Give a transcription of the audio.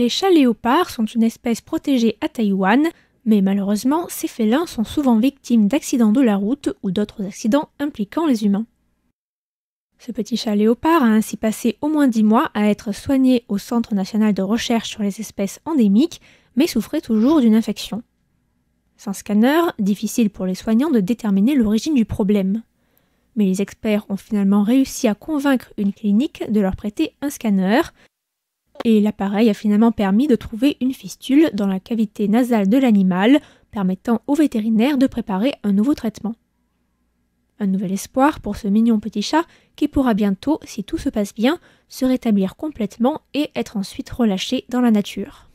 Les chats léopards sont une espèce protégée à Taïwan, mais malheureusement, ces félins sont souvent victimes d'accidents de la route ou d'autres accidents impliquant les humains. Ce petit chat léopard a ainsi passé au moins 10 mois à être soigné au Centre national de recherche sur les espèces endémiques, mais souffrait toujours d'une infection. Sans scanner, difficile pour les soignants de déterminer l'origine du problème. Mais les experts ont finalement réussi à convaincre une clinique de leur prêter un scanner, et l'appareil a finalement permis de trouver une fistule dans la cavité nasale de l'animal, permettant au vétérinaire de préparer un nouveau traitement. Un nouvel espoir pour ce mignon petit chat qui pourra bientôt, si tout se passe bien, se rétablir complètement et être ensuite relâché dans la nature.